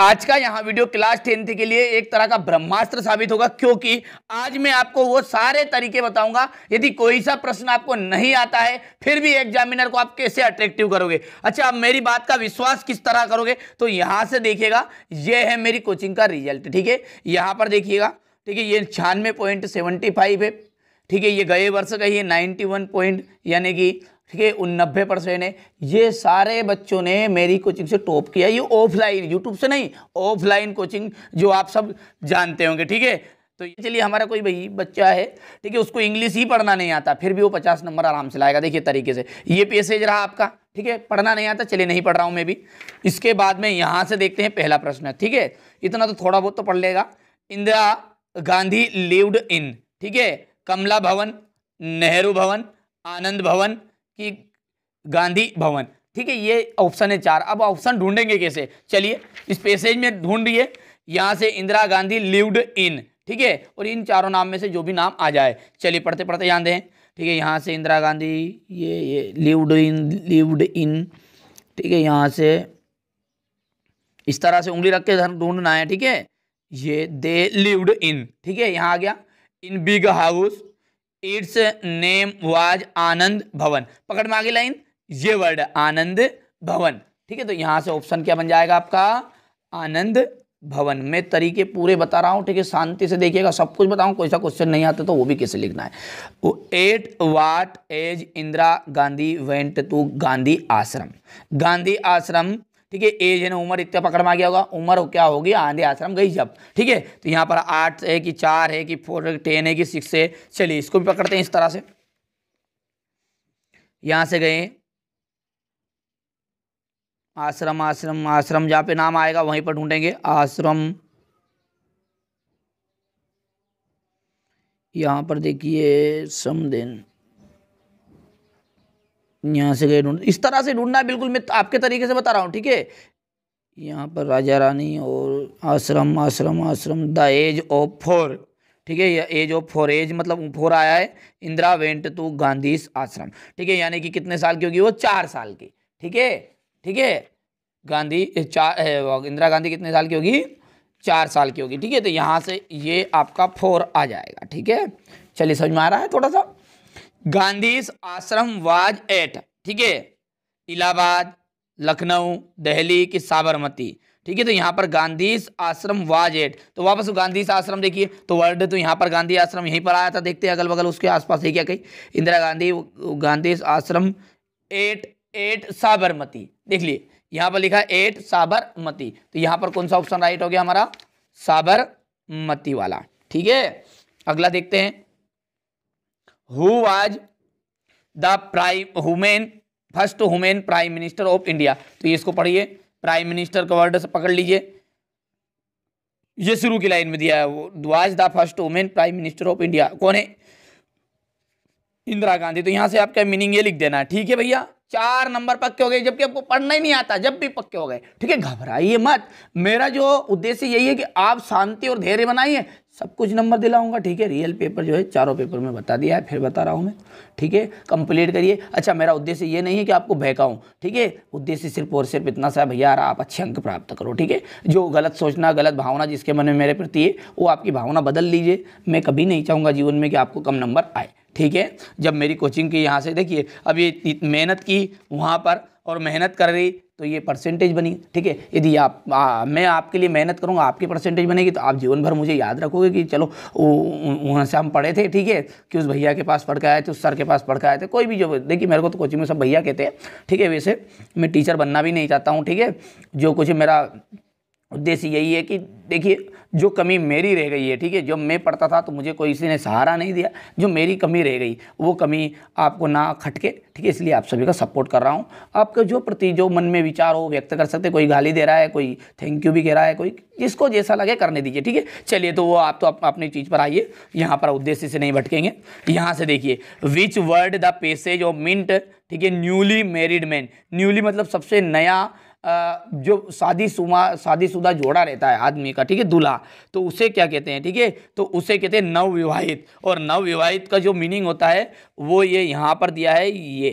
आज का यहाँ वीडियो क्लास टेंथ के लिए एक तरह का ब्रह्मास्त्र साबित होगा क्योंकि आज मैं आपको वो सारे तरीके बताऊंगा यदि कोई सा प्रश्न आपको नहीं आता है फिर भी एग्जामिनर को आप कैसे अट्रैक्टिव करोगे अच्छा आप मेरी बात का विश्वास किस तरह करोगे तो यहाँ से देखिएगा ये है मेरी कोचिंग का रिजल्ट ठीक है यहाँ पर देखिएगा ठीक है ये छियानवे पॉइंट सेवेंटी फाइव है ठीक है ये गए वर्ष का ये नाइन्टी वन पॉइंट यानी कि ठीक है उन नब्बे परसेंट है ये सारे बच्चों ने मेरी कोचिंग से टॉप किया ये ऑफलाइन यूट्यूब से नहीं ऑफलाइन कोचिंग जो आप सब जानते होंगे ठीक है तो ये चलिए हमारा कोई भाई बच्चा है ठीक है उसको इंग्लिश ही पढ़ना नहीं आता फिर भी वो पचास नंबर आराम से लाएगा देखिए तरीके से ये पैसेज रहा आपका ठीक है पढ़ना नहीं आता चलिए नहीं पढ़ रहा हूँ मैं भी इसके बाद में यहाँ से देखते हैं पहला प्रश्न ठीक है इतना तो थोड़ा बहुत तो पढ़ लेगा इंदिरा गांधी लिव्ड इन ठीक है कमला भवन नेहरू भवन आनंद भवन कि गांधी भवन ठीक है ये ऑप्शन है चार अब ऑप्शन ढूंढेंगे कैसे चलिए इस पैसेज में ढूंढिए यहाँ से इंदिरा गांधी लिव्ड इन ठीक है और इन चारों नाम में से जो भी नाम आ जाए चलिए पढ़ते पढ़ते ध्यान दें ठीक है यहाँ से इंदिरा गांधी ये ये लिव्ड इन लिव्ड इन ठीक है यहाँ से इस तरह से उंगली रख के ढूंढना है ठीक है ये दे लिव्ड इन ठीक है यहाँ आ गया in big house it's name was Anand Bhavan पकड़ में आगे लाइन ये वर्ड आनंद भवन ठीक है तो यहां से ऑप्शन क्या बन जाएगा आपका आनंद भवन में तरीके पूरे बता रहा हूं ठीक है शांति से देखिएगा सब कुछ बताऊं कोई सा क्वेश्चन नहीं आता तो वो भी कैसे लिखना है वो at what age Indira Gandhi went to Gandhi Ashram Gandhi आश्रम ठीक है एज है ना उम्र इतना पकड़ में आ गया होगा उम्र क्या होगी आंधे आश्रम गई जब ठीक है तो यहाँ पर आठ है कि चार है कि फोर है टेन है कि सिक्स है चलिए इसको भी पकड़ते हैं इस तरह से यहाँ से गए आश्रम आश्रम आश्रम जहाँ पे नाम आएगा वहीं पर ढूंढेंगे आश्रम यहाँ पर देखिए समदेन यहाँ से गए ढूंढ इस तरह से ढूंढना बिल्कुल मैं तो आपके तरीके से बता रहा हूँ ठीक है यहाँ पर राजा रानी और आश्रम आश्रम आश्रम द एज ऑफ फोर ठीक है या एज ऑफ फोर एज मतलब फोर आया है इंदिरा वेंट टू गांधी आश्रम ठीक है यानी कि कितने साल की होगी वो चार साल की ठीक है ठीक है गांधी चार इंदिरा गांधी कितने साल की होगी चार साल की होगी ठीक है तो यहाँ से ये आपका फोर आ जाएगा ठीक है चलिए समझ में आ रहा है थोड़ा सा गांधी आश्रम वाज एट ठीक है इलाहाबाद लखनऊ दहली की साबरमती ठीक है तो यहाँ पर गांधी आश्रम वाज एट तो वापस गांधी आश्रम देखिए तो वर्ल्ड तो यहाँ पर गांधी आश्रम यहीं पर आया था देखते हैं अगल बगल उसके आसपास है क्या कहीं इंदिरा गांधी गांधी आश्रम एट एट साबरमती देख लिए यहाँ पर लिखा एट साबरमती तो यहाँ पर कौन सा ऑप्शन राइट हो गया हमारा साबरमती वाला ठीक है अगला देखते हैं who was the prime women first women prime minister of India तो ये इसको पढ़िए प्राइम मिनिस्टर का वर्ड पकड़ लीजिए ये शुरू की लाइन में दिया है वो was the first women prime minister of India कौन है इंदिरा गांधी तो यहां से आपका मीनिंग ये लिख देना है ठीक है भैया चार नंबर पक्के हो गए जबकि आपको पढ़ना ही नहीं आता जब भी पक्के हो गए ठीक है घबराइए मत मेरा जो उद्देश्य यही है कि आप शांति और धैर्य बनाइए सब कुछ नंबर दिलाऊंगा ठीक है रियल पेपर जो है चारों पेपर में बता दिया है फिर बता रहा हूँ मैं ठीक है कंप्लीट करिए अच्छा मेरा उद्देश्य ये नहीं है कि आपको बहकाऊँ ठीक है उद्देश्य सिर्फ और सिर्फ इतना सा भैया आप अच्छे अंक प्राप्त करो ठीक है जो गलत सोचना गलत भावना जिसके मन में मेरे प्रति है वो आपकी भावना बदल लीजिए मैं कभी नहीं चाहूँगा जीवन में कि आपको कम नंबर आए ठीक है जब मेरी कोचिंग की यहाँ से देखिए अब ये मेहनत की वहाँ पर और मेहनत कर रही तो ये परसेंटेज बनी ठीक है यदि आप आ, मैं आपके लिए मेहनत करूँगा आपकी परसेंटेज बनेगी तो आप जीवन भर मुझे याद रखोगे कि चलो वहाँ से हम पढ़े थे ठीक है कि उस भैया के पास पढ़ के आए थे उस सर के पास पढ़ के आए थे कोई भी जो देखिए मेरे को तो कोचिंग में सब भैया कहते हैं ठीक है वैसे मैं टीचर बनना भी नहीं चाहता हूँ ठीक है जो कुछ मेरा उद्देश्य यही है कि देखिए जो कमी मेरी रह गई है ठीक है जब मैं पढ़ता था तो मुझे कोई किसी ने सहारा नहीं दिया जो मेरी कमी रह गई वो कमी आपको ना खटके ठीक है इसलिए आप सभी का सपोर्ट कर रहा हूँ आपके जो प्रति जो मन में विचार हो व्यक्त कर सकते कोई गाली दे रहा है कोई थैंक यू भी कह रहा है कोई जिसको जैसा लगे करने दीजिए ठीक है चलिए तो वो आप तो अपनी चीज़ पर आइए यहाँ पर उद्देश्य से नहीं भटकेंगे यहाँ से देखिए which word the passage of mint ठीक है न्यूली मैरिड मैन न्यूली मतलब सबसे नया जो शादी शुमा शादीशुदा जोड़ा रहता है आदमी का ठीक है दूल्हा तो उसे क्या कहते हैं ठीक है थीके? तो उसे कहते हैं नवविवाहित और नवविवाहित का जो मीनिंग होता है वो ये यहाँ पर दिया है ये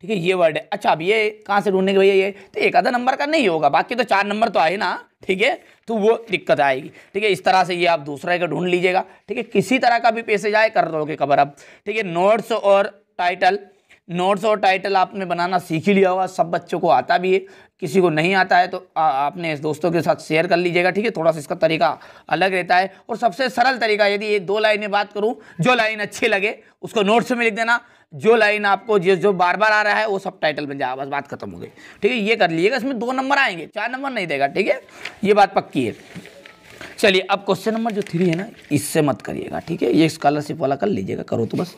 ठीक है ये वर्ड है अच्छा अब ये कहाँ से ढूंढने के भैया ये तो एक आधा नंबर का नहीं होगा बाकी तो चार नंबर तो आए ना ठीक है तो वो दिक्कत आएगी ठीक है इस तरह से ये आप दूसरा का ढूंढ लीजिएगा ठीक है किसी तरह का भी पैसेज आए कर दोगे खबर आप ठीक है नोट्स और टाइटल नोट्स और टाइटल आपने बनाना सीख ही लिया होगा सब बच्चों को आता भी है किसी को नहीं आता है तो आ, आपने इस दोस्तों के साथ शेयर कर लीजिएगा ठीक है थोड़ा सा इसका तरीका अलग रहता है और सबसे सरल तरीका यदि ये दो लाइनें बात करूँ जो लाइन अच्छी लगे उसको नोट्स में लिख देना जो लाइन आपको जो जो बार बार आ रहा है वो सब टाइटल बन जाएगा बस बात खत्म हो गई ठीक है ये कर लीजिएगा इसमें दो नंबर आएंगे चार नंबर नहीं देगा ठीक है ये बात पक्की है चलिए अब क्वेश्चन नंबर जो थ्री है ना इससे मत करिएगा ठीक है ये स्कॉलरशिप वाला कर लीजिएगा करो तो बस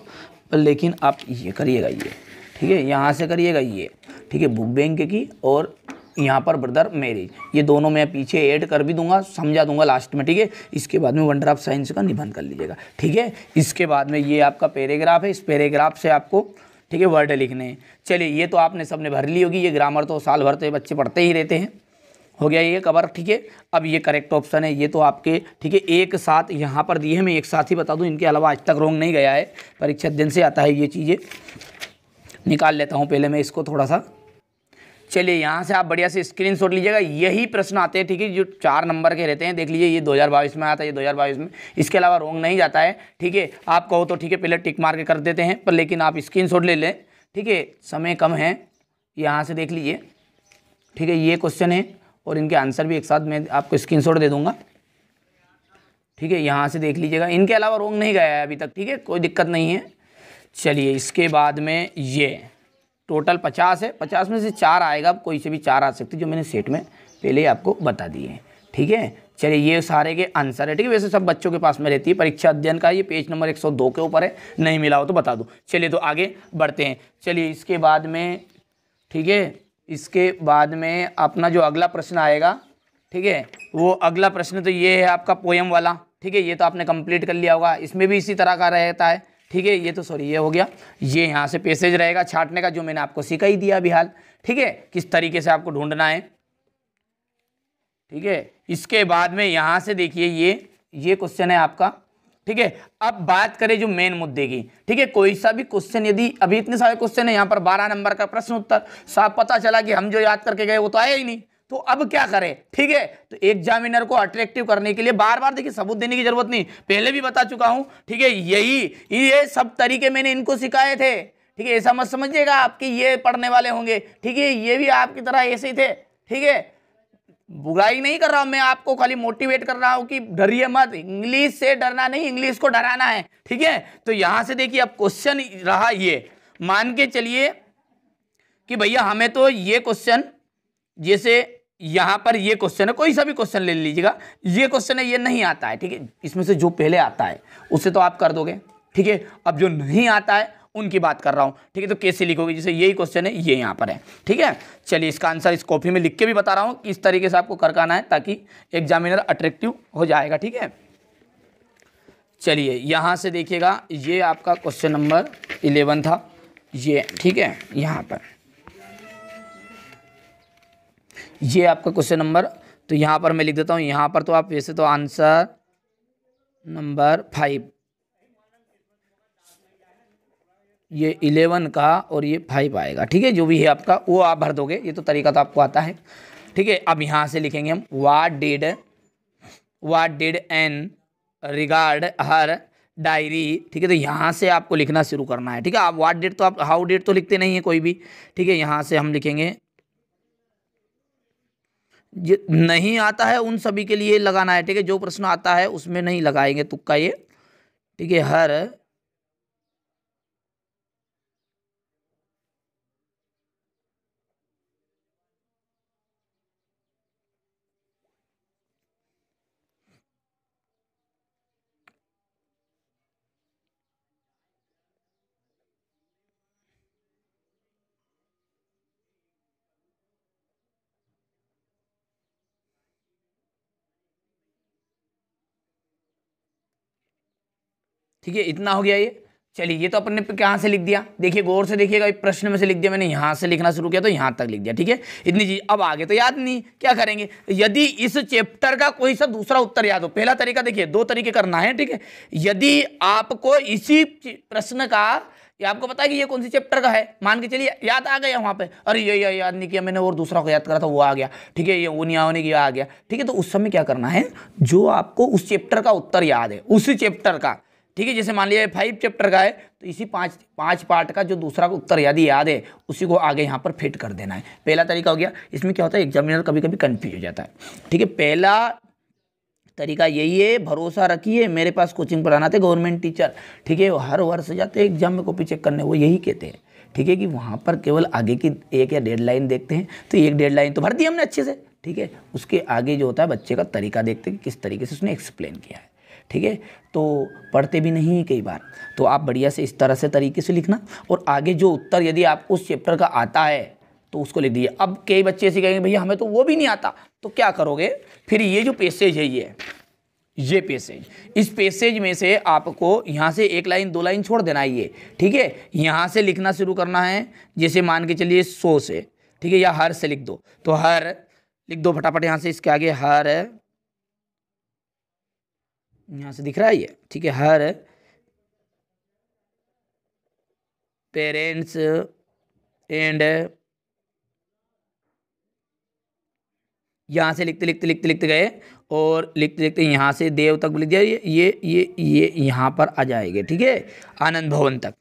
लेकिन आप ये करिएगा ये ठीक है यहाँ से करिएगा ये ठीक है बुक बैंक की और यहाँ पर ब्रदर मैरिज ये दोनों मैं पीछे ऐड कर भी दूंगा समझा दूंगा लास्ट में ठीक है इसके बाद में वंडर ऑफ साइंस का निबंध कर लीजिएगा ठीक है इसके बाद में ये आपका पैराग्राफ है इस पैराग्राफ से आपको ठीक है वर्ड लिखने हैं चलिए ये तो आपने सबने भर ली होगी ये ग्रामर तो साल भर तो बच्चे पढ़ते ही रहते हैं हो गया ये कवर ठीक है अब ये करेक्ट ऑप्शन है ये तो आपके ठीक है एक साथ यहाँ पर दिए हैं मैं एक साथ ही बता दूँ इनके अलावा आज तक रोंग नहीं गया है परीक्षा दिन से आता है ये चीज़ें निकाल लेता हूँ पहले मैं इसको थोड़ा सा चलिए यहाँ से आप बढ़िया से स्क्रीन शॉट लीजिएगा यही प्रश्न आते हैं ठीक है जो चार नंबर के रहते हैं देख लीजिए ये 2022 में आता है ये 2022 में इसके अलावा रोंग नहीं जाता है ठीक है आप कहो तो ठीक है पहले टिक मार के कर देते हैं पर लेकिन आप स्क्रीन शॉट ले लें ठीक है समय कम है यहाँ से देख लीजिए ठीक है ये क्वेश्चन है और इनके आंसर भी एक साथ मैं आपको स्क्रीन दे दूंगा ठीक है यहाँ से देख लीजिएगा इनके अलावा रोंग नहीं गया है अभी तक ठीक है कोई दिक्कत नहीं है चलिए इसके बाद में ये टोटल पचास है पचास में से चार आएगा कोई से भी चार आ सकती जो मैंने सेट में पहले ही आपको बता दिए हैं ठीक है चलिए ये सारे के आंसर है ठीक है वैसे सब बच्चों के पास में रहती है परीक्षा अध्ययन का ये पेज नंबर 102 के ऊपर है नहीं मिला हो तो बता दो चलिए तो आगे बढ़ते हैं चलिए इसके बाद में ठीक है इसके बाद में अपना जो अगला प्रश्न आएगा ठीक है वो अगला प्रश्न तो ये है आपका पोयम वाला ठीक है ये तो आपने कंप्लीट कर लिया होगा इसमें भी इसी तरह का रहता है ठीक है ये तो सॉरी ये हो गया ये यहाँ से पैसेज रहेगा छाटने का जो मैंने आपको सिखा ही दिया अभी हाल ठीक है किस तरीके से आपको ढूंढना है ठीक है इसके बाद में यहाँ से देखिए ये ये क्वेश्चन है आपका ठीक है अब बात करें जो मेन मुद्दे की ठीक है कोई सा भी क्वेश्चन यदि अभी इतने सारे क्वेश्चन है यहाँ पर बारह नंबर का प्रश्न उत्तर साफ पता चला कि हम जो याद करके गए वो तो आया ही नहीं तो अब क्या करें ठीक है तो एग्जामिनर को अट्रैक्टिव करने के लिए बार बार देखिए सबूत देने की जरूरत नहीं पहले भी बता चुका हूं ठीक है यही ये सब तरीके मैंने इनको सिखाए थे ठीक है ऐसा मत समझिएगा आपके ये पढ़ने वाले होंगे ठीक है ये भी आपकी तरह ऐसे ही थे ठीक है बुराई नहीं कर रहा हूं मैं आपको खाली मोटिवेट कर रहा हूं कि डरिए मत इंग्लिश से डरना नहीं इंग्लिश को डराना है ठीक है तो यहां से देखिए अब क्वेश्चन रहा ये मान के चलिए कि भैया हमें तो ये क्वेश्चन जैसे यहां पर ये क्वेश्चन है कोई सा भी क्वेश्चन ले लीजिएगा ये क्वेश्चन है ये नहीं आता है ठीक है इसमें से जो पहले आता है उसे तो आप कर दोगे ठीक है अब जो नहीं आता है उनकी बात कर रहा हूँ ठीक है तो कैसे लिखोगे जैसे यही क्वेश्चन है ये यहाँ पर है ठीक है चलिए इसका आंसर इस कॉपी में लिख के भी बता रहा हूँ किस तरीके से आपको करकाना है ताकि एग्जामिनर अट्रैक्टिव हो जाएगा ठीक है चलिए यहाँ से देखिएगा ये आपका क्वेश्चन नंबर इलेवन था ये ठीक है यहाँ पर ये आपका क्वेश्चन नंबर तो यहाँ पर मैं लिख देता हूँ यहाँ पर तो आप वैसे तो आंसर नंबर फाइव ये इलेवन का और ये फाइव आएगा ठीक है जो भी है आपका वो आप भर दोगे ये तो तरीका तो आपको आता है ठीक है अब यहाँ से लिखेंगे हम what did what did Anne regard her diary ठीक है तो यहाँ से आपको लिखना शुरू करना है ठीक है आप वाट डेट तो आप हाउ डेट तो लिखते नहीं है कोई भी ठीक है यहाँ से हम लिखेंगे ये नहीं आता है उन सभी के लिए लगाना है ठीक है जो प्रश्न आता है उसमें नहीं लगाएंगे तुक्का ये ठीक है हर ठीक है इतना हो गया ये चलिए ये तो अपन ने कहाँ से लिख दिया देखिए गौर से देखिएगा प्रश्न में से लिख दिया मैंने यहाँ से लिखना शुरू किया तो यहाँ तक लिख दिया ठीक है इतनी चीज अब आगे तो याद नहीं क्या करेंगे यदि इस चैप्टर का कोई सा दूसरा उत्तर याद हो पहला तरीका देखिए दो तरीके करना है ठीक है यदि आपको इसी प्रश्न का ये आपको पता है कि ये कौन सी चैप्टर का है मान के चलिए याद आ गया वहाँ पे अरे ये ये याद नहीं किया मैंने और दूसरा को याद करा था वो आ गया ठीक है ये वो नहीं आने की आ गया ठीक है तो उस समय क्या करना है जो आपको उस चैप्टर का उत्तर याद है उसी चैप्टर का ठीक है जैसे मान लिया फाइव चैप्टर का है तो इसी पाँच पाँच पार्ट का जो दूसरा उत्तर यदि याद है उसी को आगे यहाँ पर फिट कर देना है पहला तरीका हो गया इसमें क्या होता है एग्जामिनर कभी कभी कन्फ्यूज हो जाता है ठीक है पहला तरीका यही है भरोसा रखिए मेरे पास कोचिंग पढ़ाना थे गवर्नमेंट टीचर ठीक है हर वर्ष जाते हैं एग्जाम में कॉपी चेक करने वो यही कहते हैं ठीक है कि वहाँ पर केवल आगे की एक या डेड लाइन देखते हैं तो एक डेड लाइन तो भर दी हमने अच्छे से ठीक है उसके आगे जो होता है बच्चे का तरीका देखते हैं कि किस तरीके से उसने एक्सप्लेन किया है ठीक है तो पढ़ते भी नहीं कई बार तो आप बढ़िया से इस तरह से तरीके से लिखना और आगे जो उत्तर यदि आप उस चैप्टर का आता है तो उसको लिख दीजिए अब कई बच्चे ऐसे कहेंगे भैया हमें तो वो भी नहीं आता तो क्या करोगे फिर ये जो पैसेज है ये ये पैसेज इस पैसेज में से आपको यहाँ से एक लाइन दो लाइन छोड़ देना ये ठीक है यहाँ से लिखना शुरू करना है जैसे मान के चलिए सो से ठीक है या हर से लिख दो तो हर लिख दो फटाफट यहाँ से इसके आगे हर यहाँ से दिख रहा है ये ठीक है हर पेरेंट्स एंड यहाँ से लिखते लिखते लिखते लिखते गए और लिखते लिखते यहाँ से देव तक लिख दिया ये ये ये ये यहाँ पर आ जाएंगे ठीक है आनंद भवन तक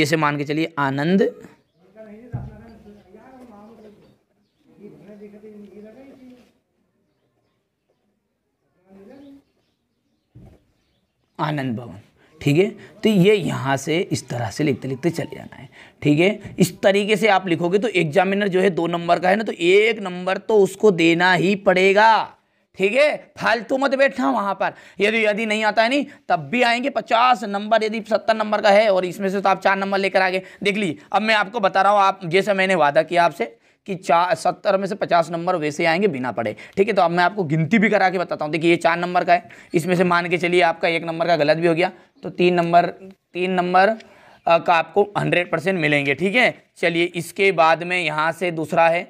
जैसे मान के चलिए आनंद आनंद भवन ठीक है तो ये यहाँ से इस तरह से लिखते लिखते चले जाना है ठीक है इस तरीके से आप लिखोगे तो एग्जामिनर जो है दो नंबर का है ना तो एक नंबर तो उसको देना ही पड़ेगा ठीक है फालतू मत बैठना वहां पर यदि यदि नहीं आता है नहीं तब भी आएंगे पचास नंबर यदि सत्तर नंबर का है और इसमें से तो आप चार नंबर लेकर आगे देख लीजिए अब मैं आपको बता रहा हूँ आप जैसे मैंने वादा किया आपसे कि चार सत्तर में से पचास नंबर वैसे आएंगे बिना पढ़े ठीक है तो अब मैं आपको गिनती भी करा के बताता हूँ देखिए ये चार नंबर का है इसमें से मान के चलिए आपका एक नंबर का गलत भी हो गया तो तीन नंबर तीन नंबर का आपको हंड्रेड परसेंट मिलेंगे ठीक है चलिए इसके बाद में यहाँ से दूसरा है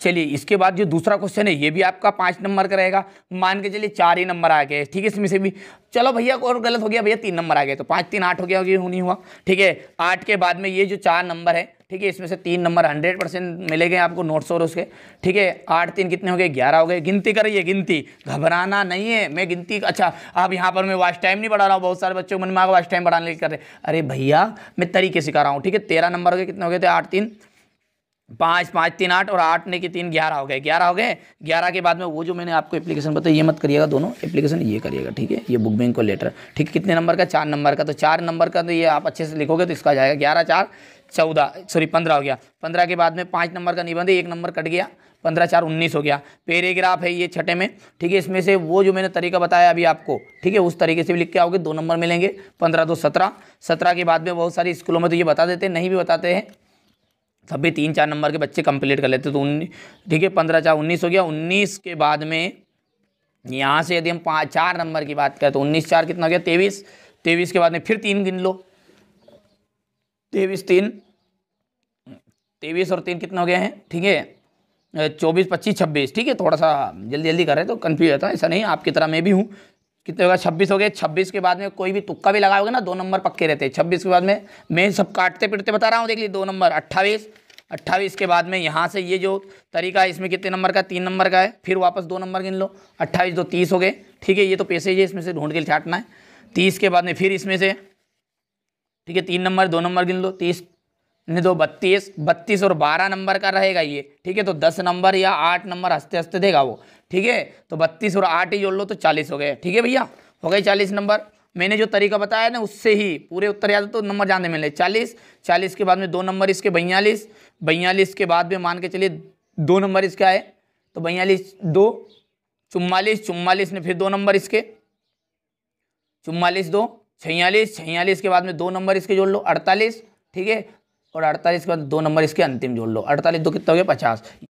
चलिए इसके बाद जो दूसरा क्वेश्चन है ये भी आपका पाँच नंबर का रहेगा मान के चलिए चार ही नंबर आ गए ठीक है इसमें से भी चलो भैया और गलत हो गया भैया तीन नंबर आ गए तो पाँच तीन आठ हो गया हो नहीं हुआ ठीक है आठ के बाद में ये जो चार नंबर है ठीक है इसमें से तीन नंबर हंड्रेड परसेंट मिलेंगे आपको नोट्स और उसके ठीक है आठ तीन कितने हो गए ग्यारह हो गए गिनती करिए गिनती घबराना नहीं है मैं गिनती अच्छा आप यहाँ पर मैं वाच टाइम नहीं बढ़ा रहा हूँ बहुत सारे बच्चों मन माँ आगे वाच टाइम बढ़ाने के कर रहे अरे भैया मैं तरीके सिखा रहा हूँ ठीक है तेरह नंबर हो गए कितने हो गए थे आठ तीन पाँच पाँच तीन आठ और आठ ने की तीन ग्यारह हो गए ग्यारह हो गए ग्यारह के बाद में वो जो मैंने आपको एप्लीकेशन बताया ये मत करिएगा दोनों एप्लीकेशन ये करिएगा ठीक है ये बुक बैंक को लेटर ठीक कितने नंबर का चार नंबर का तो चार नंबर का तो ये आप अच्छे से लिखोगे तो इसका जाएगा ग्यारह चार चौदह सॉरी पंद्रह हो गया पंद्रह के बाद में पाँच नंबर का निबंध एक नंबर कट गया पंद्रह चार उन्नीस हो गया पेरेग्राफ है ये छठे में ठीक है इसमें से वो जो मैंने तरीका बताया अभी आपको ठीक है उस तरीके से भी लिख के आओगे दो नंबर मिलेंगे पंद्रह दो सत्रह सत्रह के बाद में बहुत सारे स्कूलों में तो ये बता देते नहीं भी बताते हैं तब भी तीन चार नंबर के बच्चे कंप्लीट कर लेते तो ठीक है पंद्रह चार उन्नीस हो गया उन्नीस के बाद में यहाँ से यदि हम पाँच चार नंबर की बात करें तो उन्नीस चार कितना हो गया तेईस तेईस के बाद में फिर तीन गिन लो तेईस तीन तेईस और तीन कितने हो गए हैं ठीक है चौबीस पच्चीस छब्बीस ठीक है थोड़ा सा जल्दी जल्दी कर रहे तो कन्फ्यूज होता है ऐसा नहीं आपकी तरह मैं भी हूँ कितने होगा छब्बीस हो गए छब्बीस के बाद में कोई भी तुक्का भी लगाओगे ना दो नंबर पक्के रहते हैं छब्बीस के बाद में मैं सब काटते पिटते बता रहा हूँ देख लीजिए दो नंबर अट्ठाईस अट्ठाईस के बाद में यहाँ से ये जो तरीका है इसमें कितने नंबर का तीन नंबर का है फिर वापस दो नंबर गिन लो अट्ठाईस दो तीस हो गए ठीक है ये तो पैसे ही है इसमें से ढूंढ के छाटना है तीस के बाद में फिर इसमें से ठीक है तीन नंबर दो नंबर गिन लो तीस ने दो तो बत्तीस बत्तीस और बारह नंबर का रहेगा ये ठीक है तो दस नंबर या आठ नंबर हंसते हंसते देगा वो ठीक है तो बत्तीस और आठ ही जोड़ लो तो चालीस हो गए ठीक है भैया हो गए चालीस नंबर मैंने जो तरीका बताया ना उससे ही पूरे उत्तर याद तो नंबर जानने मिले चालीस चालीस के बाद में दो नंबर इसके बयालीस बयालीस के बाद में मान के चलिए दो नंबर इसके आए तो बयालीस दो चुम्वालीस चुम्वालीस ने फिर दो नंबर इसके चुम्वालीस दो छियालीस छियालीस के बाद में दो नंबर इसके जोड़ लो अड़तालीस ठीक है और अड़तालीस के बाद दो नंबर इसके अंतिम जोड़ लो अड़तालीस दो कितना हो गया पचास